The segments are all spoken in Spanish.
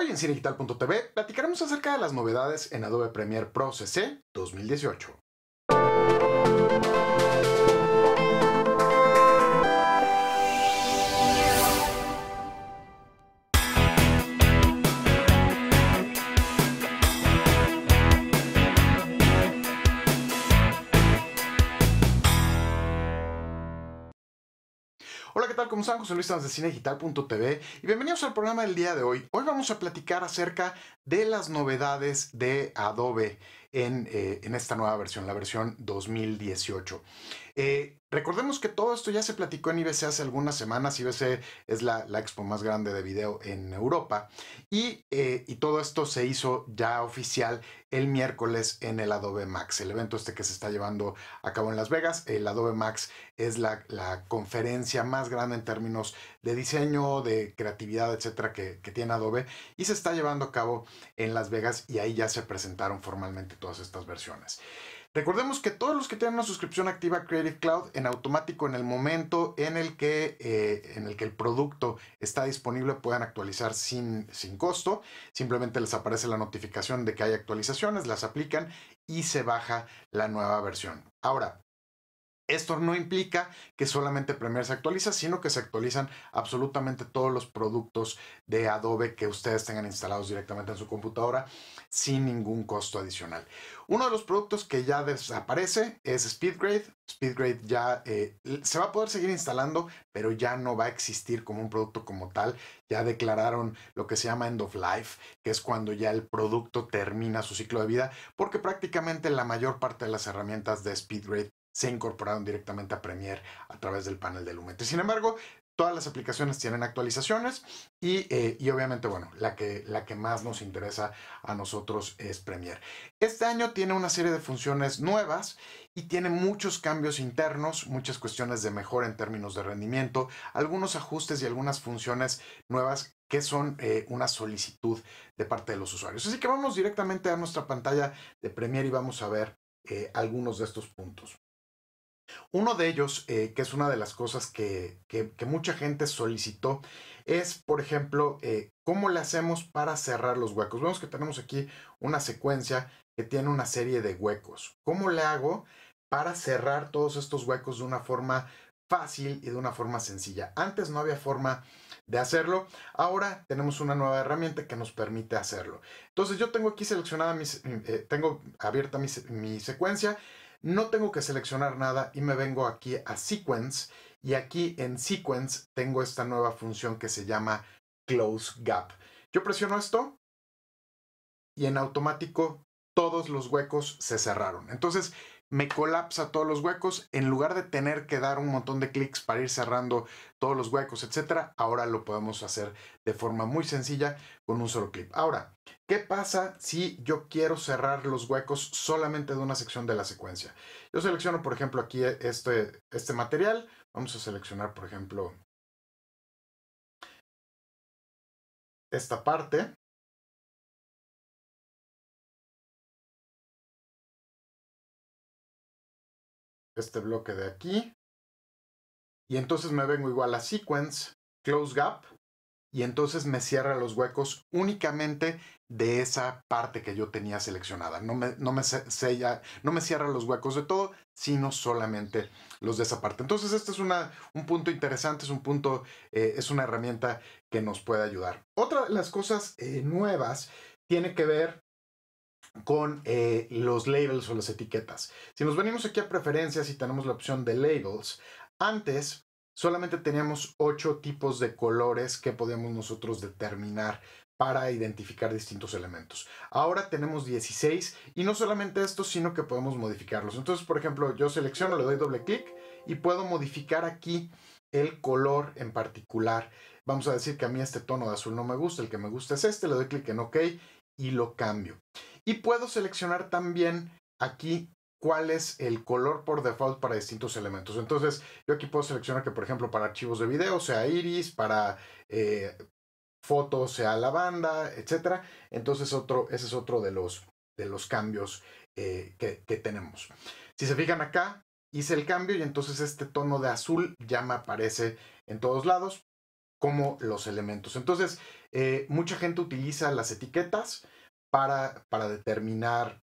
Hoy en cinedigital.tv platicaremos acerca de las novedades en Adobe Premiere Pro CC 2018. Hola, ¿qué tal? ¿Cómo están? José Luis de cinedigital.tv y bienvenidos al programa del día de hoy. Hoy vamos a platicar acerca de las novedades de Adobe en, eh, en esta nueva versión, la versión 2018. Eh, recordemos que todo esto ya se platicó en IBC hace algunas semanas. IBC es la, expo más grande de video en Europa. Eh, y, todo esto se hizo ya oficial el miércoles en el Adobe Max, el evento este que se está llevando a cabo en Las Vegas. El Adobe Max es la, conferencia más grande en términos de diseño, de creatividad, etcétera, que, que tiene Adobe. Y se está llevando a cabo en Las Vegas y ahí ya se presentaron formalmente todas estas versiones. Recordemos que todos los que tienen una suscripción activa a Creative Cloud en automático en el momento en el que, eh, en el, que el producto está disponible puedan actualizar sin, sin costo. Simplemente les aparece la notificación de que hay actualizaciones, las aplican y se baja la nueva versión. Ahora, esto no implica que solamente Premiere se actualiza, sino que se actualizan absolutamente todos los productos de Adobe que ustedes tengan instalados directamente en su computadora sin ningún costo adicional. Uno de los productos que ya desaparece es SpeedGrade. SpeedGrade ya eh, se va a poder seguir instalando, pero ya no va a existir como un producto como tal. Ya declararon lo que se llama end of life, que es cuando ya el producto termina su ciclo de vida, porque prácticamente la mayor parte de las herramientas de SpeedGrade se incorporaron directamente a Premiere a través del panel de Lumetri. Sin embargo, Todas las aplicaciones tienen actualizaciones eh, y, obviamente, bueno, la que, la que más nos interesa a nosotros es Premiere. Este año tiene una serie de funciones nuevas y tiene muchos cambios internos, muchas cuestiones de mejora en términos de rendimiento, algunos ajustes y algunas funciones nuevas que son eh, una solicitud de parte de los usuarios. Así que vamos directamente a nuestra pantalla de Premiere y vamos a ver eh, algunos de estos puntos. Uno de ellos, eh, que es una de las cosas que, mucha gente solicitó, es, por ejemplo, eh, cómo le hacemos para cerrar los huecos. Vemos que tenemos aquí una secuencia que tiene una serie de huecos. ¿Cómo le hago para cerrar todos estos huecos de una forma fácil y de una forma sencilla? Antes no había forma de hacerlo. Ahora tenemos una nueva herramienta que nos permite hacerlo. Entonces yo tengo aquí seleccionada, eh, tengo abierta mi, mi secuencia no tengo que seleccionar nada y me vengo aquí a Sequence y aquí en Sequence tengo esta nueva función que se llama Close Gap. Yo presiono esto y en automático todos los huecos se cerraron. Entonces, me colapsa todos los huecos. En lugar de tener que dar un montón de clics para ir cerrando todos los huecos, etcétera, ahora lo podemos hacer de forma muy sencilla con un solo clip Ahora, ¿qué pasa si yo quiero cerrar los huecos solamente de una sección de la secuencia? Yo selecciono, por ejemplo, aquí este, este material. Vamos a seleccionar, por ejemplo, esta parte este bloque de aquí. Y entonces me vengo igual a sequence, close gap, y entonces me cierra los huecos únicamente de esa parte que yo tenía seleccionada. No me, no me, sella, no me cierra los huecos de todo, sino solamente los de esa parte. Entonces este es una, un punto interesante, es un punto, eh, es una herramienta que nos puede ayudar. Otra de las cosas eh, nuevas tiene que ver con eh, los labels o las etiquetas. Si nos venimos aquí a preferencias y tenemos la opción de labels, antes solamente teníamos ocho tipos de colores que podíamos nosotros determinar para identificar distintos elementos. Ahora tenemos 16 y no solamente esto, sino que podemos modificarlos. Entonces, por ejemplo, yo selecciono, le doy doble clic y puedo modificar aquí el color en particular. Vamos a decir que a mí este tono de azul no me gusta, el que me gusta es este, le doy clic en OK y lo cambio. Y puedo seleccionar también aquí cuál es el color por default para distintos elementos. Entonces, yo aquí puedo seleccionar que, por ejemplo, para archivos de video sea iris, para eh, fotos sea lavanda, etc. Entonces, otro, ese es otro de los, de los cambios eh, que, que tenemos. Si se fijan acá, hice el cambio y entonces este tono de azul ya me aparece en todos lados como los elementos. Entonces, eh, mucha gente utiliza las etiquetas para, determinar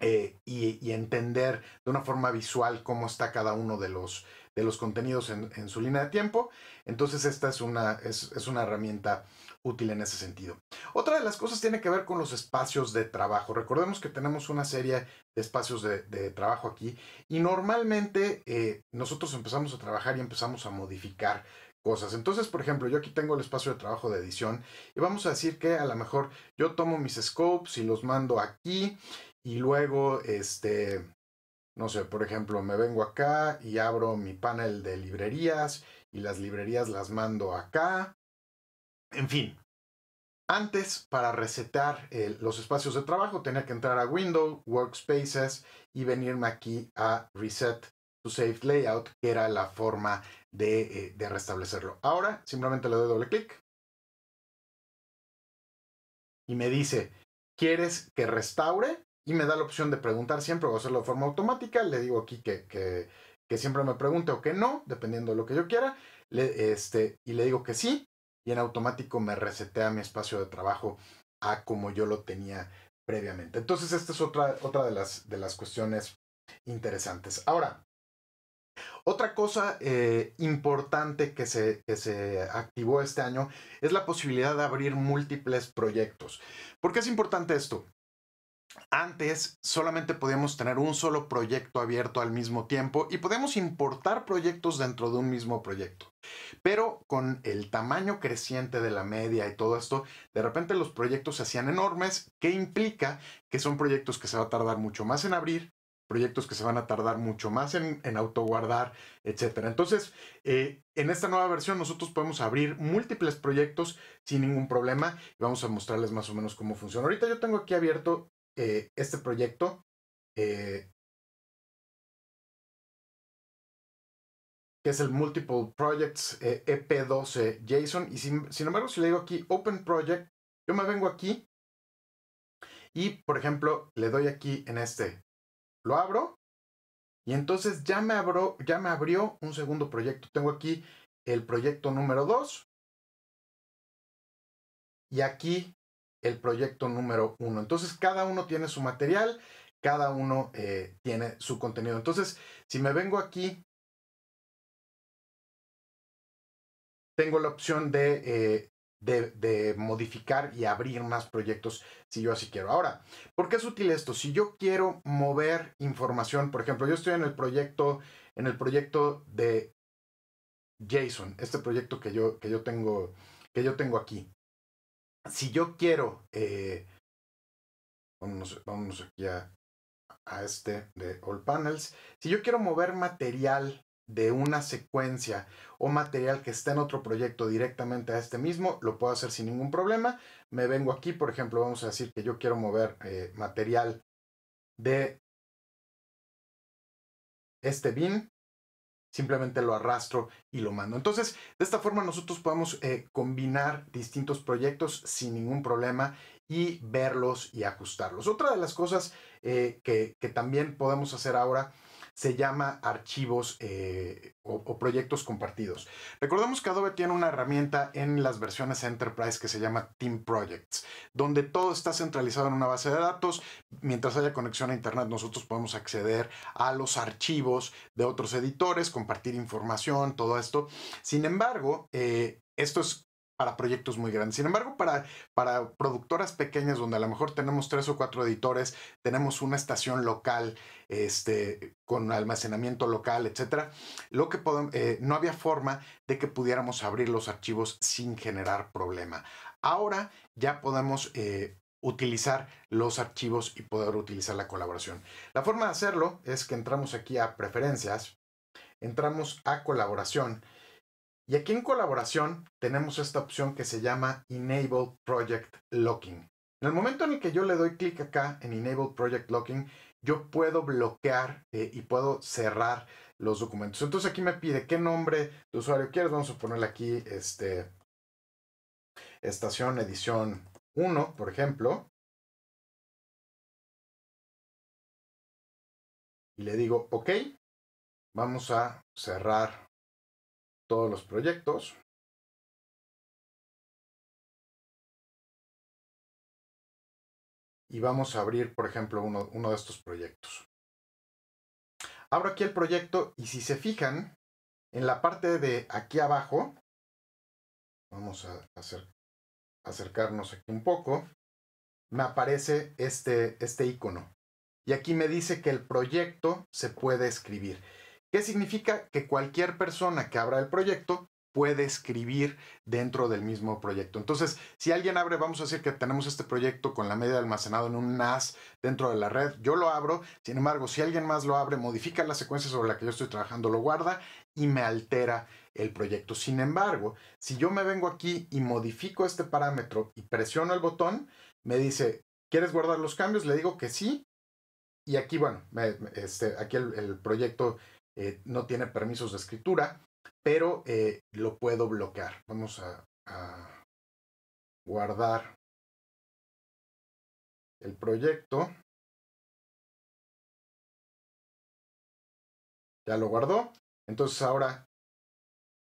eh, y, entender de una forma visual cómo está cada uno de los, de los contenidos en, su línea de tiempo. Entonces, esta es una, es, una herramienta útil en ese sentido. Otra de las cosas tiene que ver con los espacios de trabajo. Recordemos que tenemos una serie de espacios de, trabajo aquí y normalmente eh, nosotros empezamos a trabajar y empezamos a modificar cosas. Entonces, por ejemplo, yo aquí tengo el espacio de trabajo de edición y vamos a decir que a lo mejor yo tomo mis scopes y los mando aquí y luego, este, no sé, por ejemplo, me vengo acá y abro mi panel de librerías y las librerías las mando acá. En fin, antes, para resetear eh, los espacios de trabajo, tenía que entrar a Windows Workspaces y venirme aquí a Reset to Save Layout, que era la forma eh, de, restablecerlo. Ahora simplemente le doy doble clic y me dice, ¿quieres que restaure? Y me da la opción de preguntar siempre o hacerlo de forma automática. Le digo aquí que, que, siempre me pregunte o que no, dependiendo de lo que yo quiera. Este, y le digo que sí. Y en automático me resetea mi espacio de trabajo a como yo lo tenía previamente. Entonces, esta es otra, otra de, las, de las cuestiones interesantes. Ahora, otra cosa eh, importante que se, que se activó este año es la posibilidad de abrir múltiples proyectos. ¿Por qué es importante esto? Antes solamente podíamos tener un solo proyecto abierto al mismo tiempo y podemos importar proyectos dentro de un mismo proyecto. Pero con el tamaño creciente de la media y todo esto, de repente los proyectos se hacían enormes, que implica que son proyectos que se va a tardar mucho más en abrir, proyectos que se van a tardar mucho más en, en autoguardar, etc. Entonces, eh, en esta nueva versión nosotros podemos abrir múltiples proyectos sin ningún problema y vamos a mostrarles más o menos cómo funciona. Ahorita yo tengo aquí abierto eh, este proyecto. Eh, que es el Multiple Projects EP12 e JSON. Y sin embargo, si le digo aquí Open Project, yo me vengo aquí y, por ejemplo, le doy aquí en este lo abro y entonces ya me, ya me abrió un segundo proyecto. Tengo aquí el proyecto número 2 y aquí el proyecto número 1. Entonces cada uno tiene su material, cada uno eh, tiene su contenido. Entonces, si me vengo aquí, tengo la opción de eh, de, modificar y abrir más proyectos si yo así quiero. Ahora, ¿por qué es útil esto? Si yo quiero mover información, por ejemplo, yo estoy en el proyecto, en el proyecto de JSON, este proyecto que yo, que yo, tengo, que yo tengo aquí. Si yo quiero, eh, vamos vámonos, aquí a este de All Panels, si yo quiero mover material de una secuencia o material que está en otro proyecto directamente a este mismo, lo puedo hacer sin ningún problema. Me vengo aquí, por ejemplo, vamos a decir que yo quiero mover eh, material de este bin, simplemente lo arrastro y lo mando. Entonces, de esta forma nosotros podemos eh, combinar distintos proyectos sin ningún problema y verlos y ajustarlos. Otra de las cosas eh, que también podemos hacer ahora se llama archivos eh, o, proyectos compartidos. Recordemos que Adobe tiene una herramienta en las versiones Enterprise que se llama Team Projects, donde todo está centralizado en una base de datos. Mientras haya conexión a Internet, nosotros podemos acceder a los archivos de otros editores, compartir información, todo esto. Sin embargo, eh, esto es para proyectos muy grandes. Sin embargo, para, para productoras pequeñas, donde a lo mejor tenemos tres o cuatro editores, tenemos una estación local, este, con almacenamiento local, etcétera, lo que eh, no había forma de que pudiéramos abrir los archivos sin generar problema. Ahora ya podemos eh, utilizar los archivos y poder utilizar la colaboración. La forma de hacerlo es que entramos aquí a preferencias, entramos a colaboración y aquí en colaboración tenemos esta opción que se llama Enable Project Locking. En el momento en el que yo le doy clic acá en Enable Project Locking, yo puedo bloquear eh, y puedo cerrar los documentos. Entonces aquí me pide qué nombre de usuario quieres. Vamos a ponerle aquí este, estación edición 1, por ejemplo. Y le digo, ok, vamos a cerrar todos los proyectos. Y vamos a abrir, por ejemplo, uno, de estos proyectos. Abro aquí el proyecto y si se fijan, en la parte de aquí abajo, vamos a acercarnos aquí un poco, me aparece este, este icono. Y aquí me dice que el proyecto se puede escribir. ¿Qué significa? Que cualquier persona que abra el proyecto puede escribir dentro del mismo proyecto. Entonces, si alguien abre, vamos a decir que tenemos este proyecto con la media almacenado en un NAS dentro de la red, yo lo abro, sin embargo, si alguien más lo abre, modifica la secuencia sobre la que yo estoy trabajando, lo guarda y me altera el proyecto. Sin embargo, si yo me vengo aquí y modifico este parámetro y presiono el botón, me dice, ¿quieres guardar los cambios? Le digo que sí. Y aquí, bueno, este, aquí el proyecto eh, no tiene permisos de escritura, pero eh, lo puedo bloquear. Vamos a, guardar el proyecto. Ya lo guardó. Entonces ahora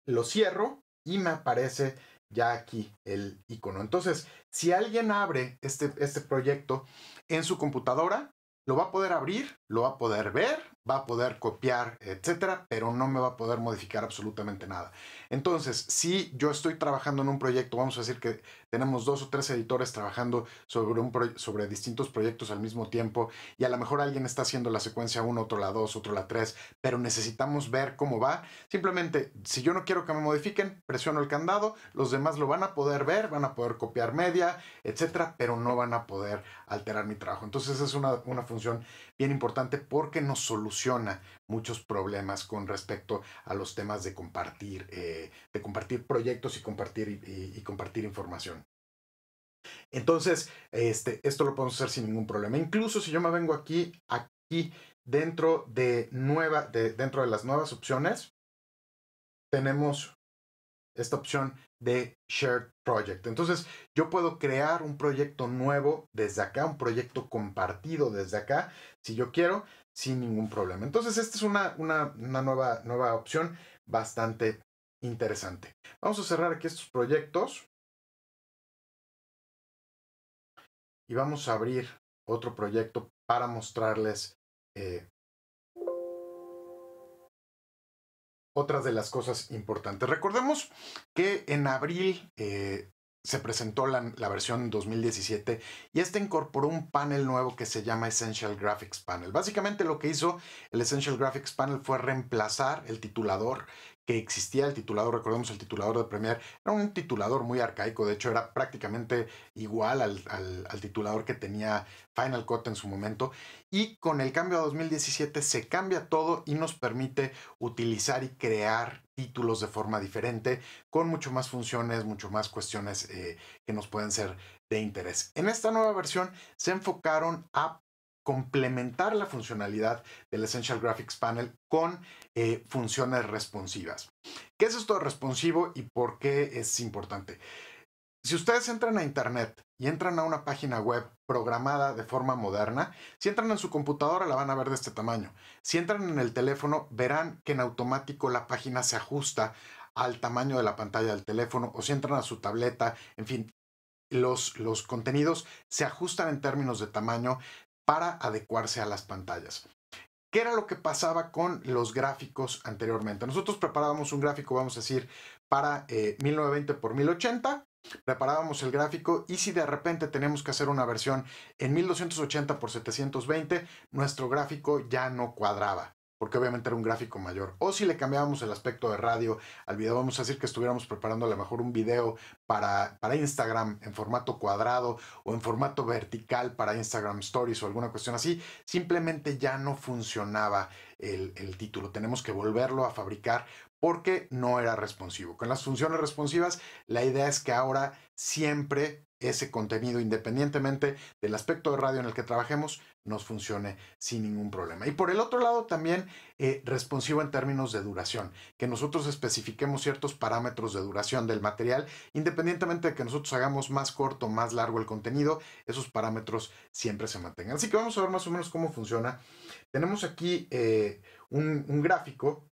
lo cierro y me aparece ya aquí el icono. Entonces, si alguien abre este, este proyecto en su computadora, lo va a poder abrir, lo va a poder ver va a poder copiar, etcétera, pero no me va a poder modificar absolutamente nada. Entonces, si yo estoy trabajando en un proyecto, vamos a decir que tenemos dos o tres editores trabajando sobre, distintos proyectos al mismo tiempo, y a lo mejor alguien está haciendo la secuencia uno, otro la dos, otro la tres, pero necesitamos ver cómo va. Simplemente, si yo no quiero que me modifiquen, presiono el candado, los demás lo van a poder ver, van a poder copiar media, etcétera, pero no van a poder alterar mi trabajo. Entonces, es una, una función bien importante porque nos soluciona muchos problemas con respecto a los temas de compartir, eh, de compartir proyectos y compartir, y, compartir información. Entonces, este, esto lo podemos hacer sin ningún problema. Incluso si yo me vengo aquí, aquí dentro de, nueva, de, dentro de las nuevas opciones, tenemos esta opción de Shared Project. Entonces, yo puedo crear un proyecto nuevo desde acá, un proyecto compartido desde acá, si yo quiero, sin ningún problema. Entonces, esta es una, nueva, nueva opción bastante interesante. Vamos a cerrar aquí estos proyectos. Y vamos a abrir otro proyecto para mostrarles eh, otras de las cosas importantes. Recordemos que en abril eh, se presentó la, versión 2017 y este incorporó un panel nuevo que se llama Essential Graphics Panel. Básicamente lo que hizo el Essential Graphics Panel fue reemplazar el titulador que existía, el titulador, recordemos el titulador de Premiere, era un titulador muy arcaico, de hecho era prácticamente igual al, al titulador que tenía Final Cut en su momento y con el cambio a 2017 se cambia todo y nos permite utilizar y crear títulos de forma diferente, con mucho más funciones, mucho más cuestiones eh, que nos pueden ser de interés. En esta nueva versión se enfocaron a complementar la funcionalidad del Essential Graphics Panel con eh, funciones responsivas. ¿Qué es esto de responsivo y por qué es importante? Si ustedes entran a Internet y entran a una página web programada de forma moderna, si entran en su computadora la van a ver de este tamaño. Si entran en el teléfono verán que en automático la página se ajusta al tamaño de la pantalla del teléfono o si entran a su tableta, en fin, los, los contenidos se ajustan en términos de tamaño para adecuarse a las pantallas. ¿Qué era lo que pasaba con los gráficos anteriormente? Nosotros preparábamos un gráfico, vamos a decir, para eh, 1920 por 1080 preparábamos el gráfico y si de repente tenemos que hacer una versión en 1280 x 720, nuestro gráfico ya no cuadraba porque obviamente era un gráfico mayor. O si le cambiábamos el aspecto de radio al video, vamos a decir que estuviéramos preparando a lo mejor un video para, para Instagram en formato cuadrado o en formato vertical para Instagram Stories o alguna cuestión así, simplemente ya no funcionaba el título. Tenemos que volverlo a fabricar porque no era responsivo. Con las funciones responsivas, la idea es que ahora siempre ese contenido, independientemente del aspecto de radio en el que trabajemos, nos funcione sin ningún problema. Y por el otro lado, también eh, responsivo en términos de duración, que nosotros especifiquemos ciertos parámetros de duración del material, independientemente de que nosotros hagamos más corto o más largo el contenido, esos parámetros siempre se mantengan. Así que vamos a ver más o menos cómo funciona. Tenemos aquí eh, un gráfico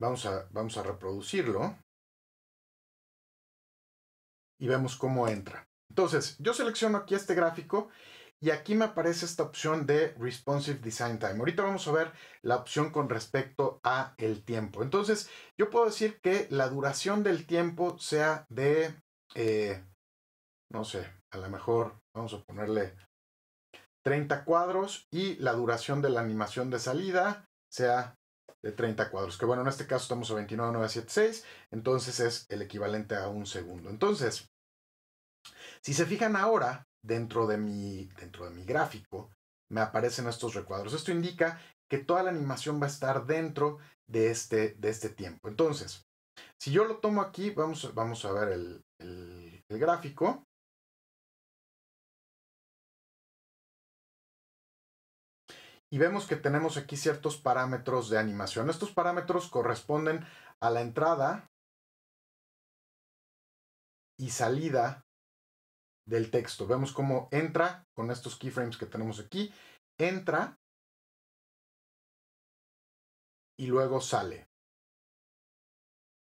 Vamos a, reproducirlo. Y vemos cómo entra. Entonces, yo selecciono aquí este gráfico y aquí me aparece esta opción de Responsive Design Time. Ahorita vamos a ver la opción con respecto a el tiempo. Entonces, yo puedo decir que la duración del tiempo sea de, eh, no sé, a lo mejor vamos a ponerle 30 cuadros y la duración de la animación de salida sea de 30 cuadros. Que bueno, en este caso estamos a 29,976, entonces es el equivalente a un segundo. Entonces, si se fijan ahora, dentro de mi, dentro de mi gráfico, me aparecen estos recuadros. Esto indica que toda la animación va a estar dentro de este, de este tiempo. Entonces, si yo lo tomo aquí, vamos, vamos a ver el, el gráfico. y vemos que tenemos aquí ciertos parámetros de animación. Estos parámetros corresponden a la entrada y salida del texto. Vemos cómo entra con estos keyframes que tenemos aquí, entra y luego sale.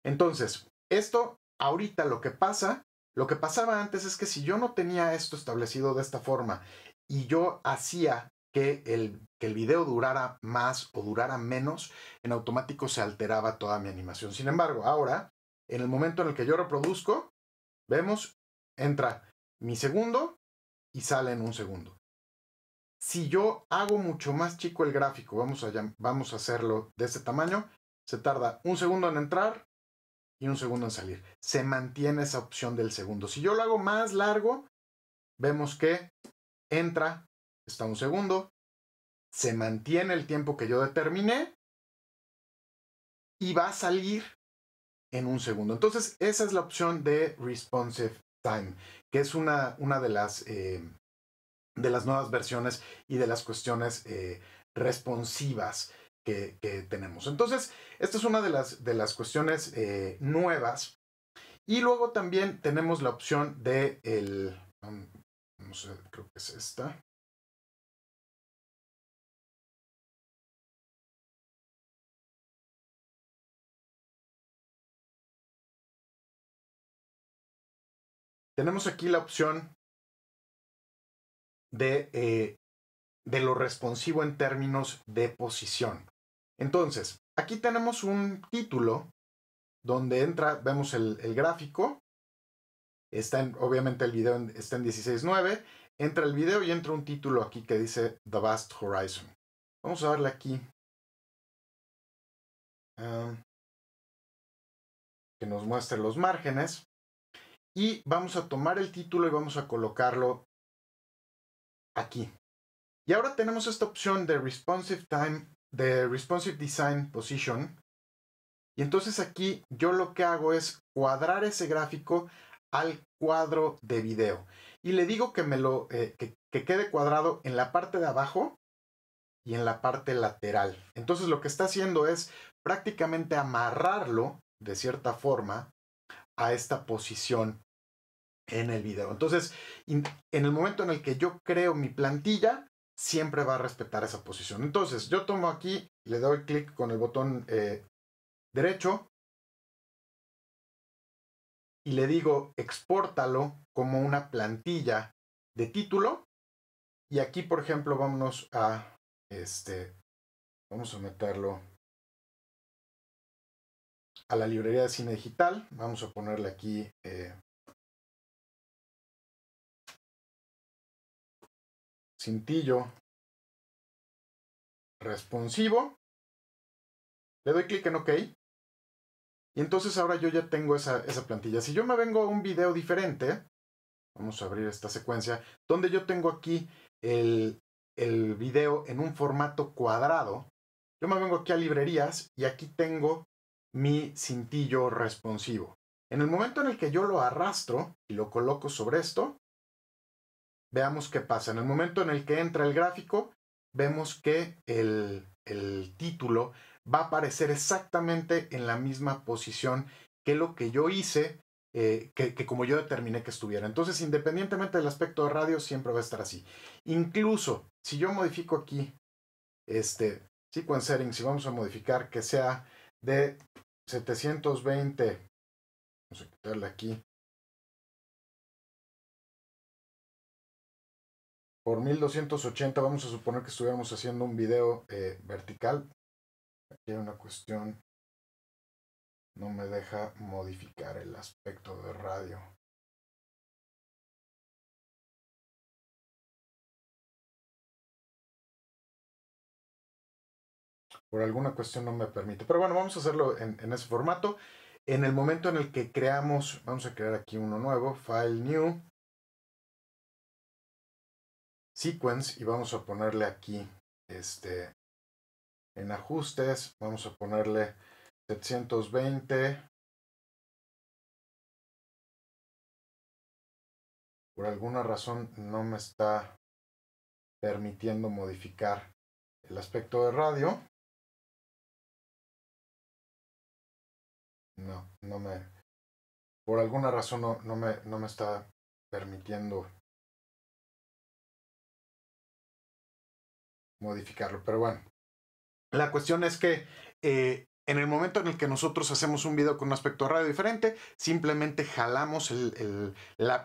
Entonces, esto ahorita lo que pasa, lo que pasaba antes es que si yo no tenía esto establecido de esta forma y yo hacía que el, que el video durara más o durara menos, en automático se alteraba toda mi animación. Sin embargo, ahora, en el momento en el que yo reproduzco, vemos, entra mi segundo y sale en un segundo. Si yo hago mucho más chico el gráfico, vamos a, vamos a hacerlo de este tamaño, se tarda un segundo en entrar y un segundo en salir. Se mantiene esa opción del segundo. Si yo lo hago más largo, vemos que entra está un segundo, se mantiene el tiempo que yo determiné y va a salir en un segundo. Entonces, esa es la opción de responsive time, que es una, de, las, eh, de las nuevas versiones y de las cuestiones eh, responsivas que, tenemos. Entonces, esta es una de las, de las cuestiones eh, nuevas. Y luego también tenemos la opción de el, um, no sé, creo que es esta. tenemos aquí la opción de, eh, de lo responsivo en términos de posición. Entonces, aquí tenemos un título donde entra, vemos el, gráfico, está obviamente el video está en 16.9, entra el video y entra un título aquí que dice The Vast Horizon. Vamos a darle aquí. Ah, que nos muestre los márgenes y vamos a tomar el título y vamos a colocarlo aquí. Y ahora tenemos esta opción de responsive time, de responsive design position. Y entonces aquí yo lo que hago es cuadrar ese gráfico al cuadro de video. Y le digo que me lo eh, que quede cuadrado en la parte de abajo y en la parte lateral. Entonces lo que está haciendo es prácticamente amarrarlo de cierta forma a esta posición en el video. Entonces, en el momento en el que yo creo mi plantilla, siempre va a respetar esa posición. Entonces, yo tomo aquí, le doy clic con el botón eh, derecho y le digo exportalo como una plantilla de título. Y aquí, por ejemplo, vámonos a este, vamos a meterlo a la librería de cine digital. Vamos a ponerle aquí eh, cintillo responsivo. Le doy clic en OK. Y entonces ahora yo ya tengo esa, plantilla. Si yo me vengo a un video diferente, vamos a abrir esta secuencia, donde yo tengo aquí el, el video en un formato cuadrado, yo me vengo aquí a librerías y aquí tengo mi cintillo responsivo. En el momento en el que yo lo arrastro y lo coloco sobre esto, Veamos qué pasa. En el momento en el que entra el gráfico, vemos que el, el título va a aparecer exactamente en la misma posición que lo que yo hice, eh, que, como yo determiné que estuviera. Entonces, independientemente del aspecto de radio, siempre va a estar así. Incluso si yo modifico aquí, este, sequence settings, si vamos a modificar que sea de 720, vamos a quitarle aquí por 1280 vamos a suponer que estuviéramos haciendo un video eh, vertical. Aquí hay una cuestión, no me deja modificar el aspecto de radio. Por alguna cuestión no me permite. Pero bueno, vamos a hacerlo en ese formato. En el momento en el que creamos, vamos a crear aquí uno nuevo, File New sequence y vamos a ponerle aquí este en ajustes vamos a ponerle 720 por alguna razón no me está permitiendo modificar el aspecto de radio no no me por alguna razón no, me no me está permitiendo modificarlo. Pero bueno, la cuestión es que eh, en el momento en el que nosotros hacemos un video con un aspecto radio diferente, simplemente jalamos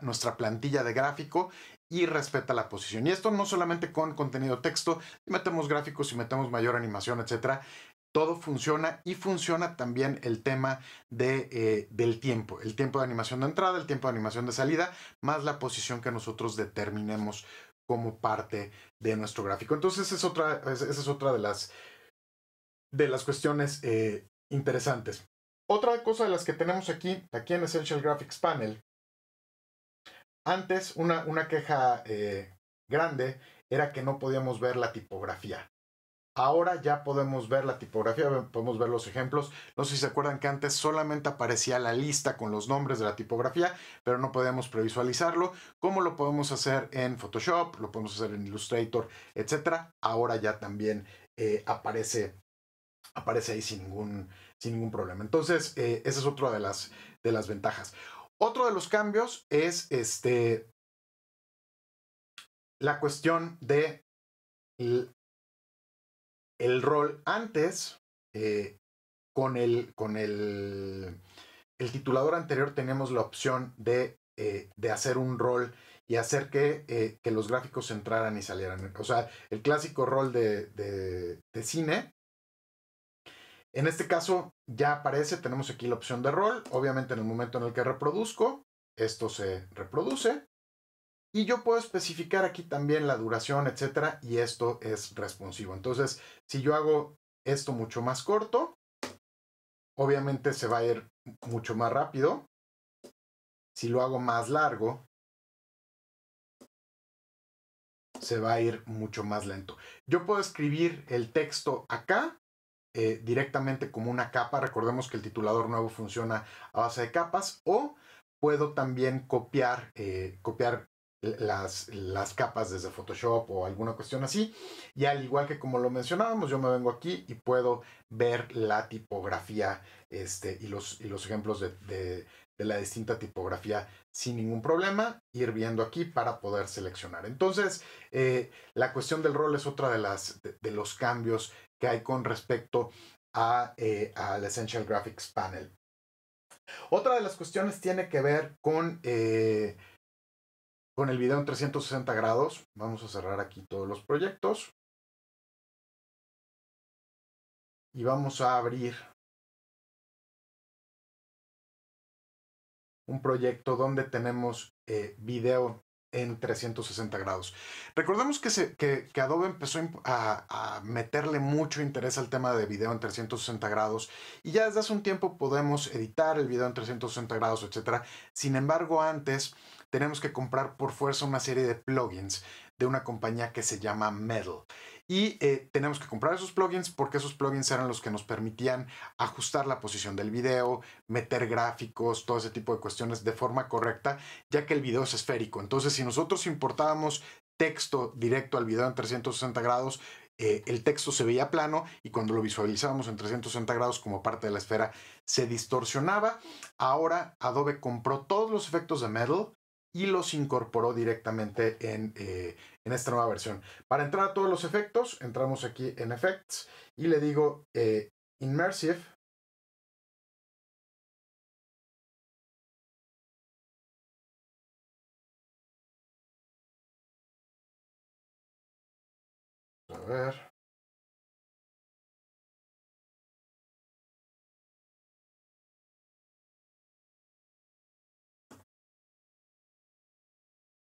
nuestra plantilla de gráfico y respeta la posición. Y esto no solamente con contenido texto, metemos gráficos, y metemos mayor animación, etcétera. Todo funciona y funciona también el tema de, eh, del tiempo, el tiempo de animación de entrada, el tiempo de animación de salida, más la posición que nosotros determinemos como parte de nuestro gráfico. Entonces, es otra, esa es otra de las, de las cuestiones eh, interesantes. Otra cosa de las que tenemos aquí, aquí en Essential Graphics Panel, antes una, queja eh, grande era que no podíamos ver la tipografía. Ahora ya podemos ver la tipografía, podemos ver los ejemplos. No sé si se acuerdan que antes solamente aparecía la lista con los nombres de la tipografía, pero no podíamos previsualizarlo. ¿Cómo lo podemos hacer en Photoshop? Lo podemos hacer en Illustrator, etcétera. Ahora ya también eh, aparece, aparece ahí sin ningún, sin ningún problema. Entonces, eh, esa es otra de las, de las ventajas. Otro de los cambios es este, la cuestión de el rol antes, eh, con, el, con el, el, titulador anterior tenemos la opción de, eh, de hacer un rol y hacer que, eh, que, los gráficos entraran y salieran. O sea, el clásico rol de, de, de cine. En este caso ya aparece, tenemos aquí la opción de rol. Obviamente en el momento en el que reproduzco, esto se reproduce. Y yo puedo especificar aquí también la duración, etcétera, y esto es responsivo. Entonces, si yo hago esto mucho más corto, obviamente se va a ir mucho más rápido. Si lo hago más largo, se va a ir mucho más lento. Yo puedo escribir el texto acá eh, directamente como una capa. Recordemos que el titulador nuevo funciona a base de capas o puedo también copiar, eh, copiar las, las capas desde Photoshop o alguna cuestión así. Y al igual que como lo mencionábamos, yo me vengo aquí y puedo ver la tipografía este, y, los, los ejemplos de, la distinta tipografía sin ningún problema, ir viendo aquí para poder seleccionar. Entonces, eh, la cuestión del rol es otra de, las, de, los cambios que hay con respecto a, eh, al Essential Graphics Panel. Otra de las cuestiones tiene que ver con eh, con el video en 360 grados. Vamos a cerrar aquí todos los proyectos. Y vamos a abrir un proyecto donde tenemos eh, video en 360 grados. Recordemos que, Adobe empezó a, a, meterle mucho interés al tema de video en 360 grados y ya desde hace un tiempo podemos editar el video en 360 grados, etc. Sin embargo, antes tenemos que comprar por fuerza una serie de plugins de una compañía que se llama Metal. Y eh, tenemos que comprar esos plugins porque esos plugins eran los que nos permitían ajustar la posición del video, meter gráficos, todo ese tipo de cuestiones de forma correcta, ya que el video es esférico. Entonces, si nosotros importábamos texto directo al video en 360 grados, eh, el texto se veía plano y cuando lo visualizábamos en 360 grados como parte de la esfera se distorsionaba. Ahora Adobe compró todos los efectos de Metal y los incorporó directamente eh, en, esta nueva versión. Para entrar a todos los efectos, entramos aquí en Effects y le digo eh, Immersive. A ver.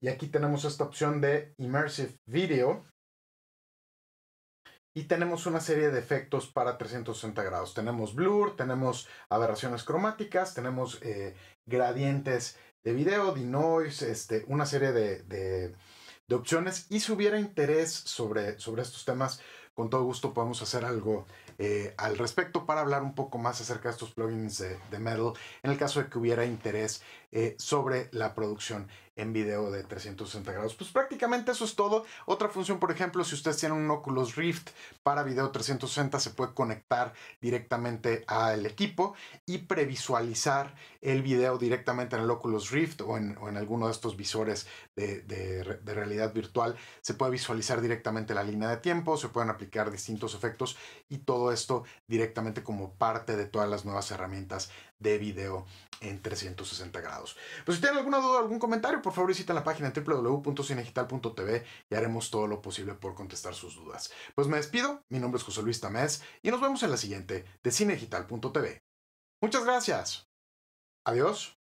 Y aquí tenemos esta opción de Immersive Video. Y tenemos una serie de efectos para 360 grados. Tenemos blur, tenemos aberraciones cromáticas, tenemos eh, gradientes de video, denoise, este, una serie de, opciones. Y si hubiera interés sobre, estos temas, con todo gusto podemos hacer algo eh, al respecto para hablar un poco más acerca de estos plugins de, Metal en el caso de que hubiera interés eh, sobre la producción en video de 360 grados. Pues prácticamente eso es todo. Otra función, por ejemplo, si ustedes tienen un Oculus Rift para video 360, se puede conectar directamente al equipo y previsualizar el video directamente en el Oculus Rift o en, en alguno de estos visores de realidad virtual. Se puede visualizar directamente la línea de tiempo, se pueden aplicar distintos efectos y todo esto directamente como parte de todas las nuevas herramientas de video en 360 grados. Pues si tienen alguna duda o algún comentario, por favor visiten la página www.cinegital.tv y haremos todo lo posible por contestar sus dudas. Pues me despido, mi nombre es José Luis Tamés y nos vemos en la siguiente de cinegital.tv. Muchas gracias. Adiós.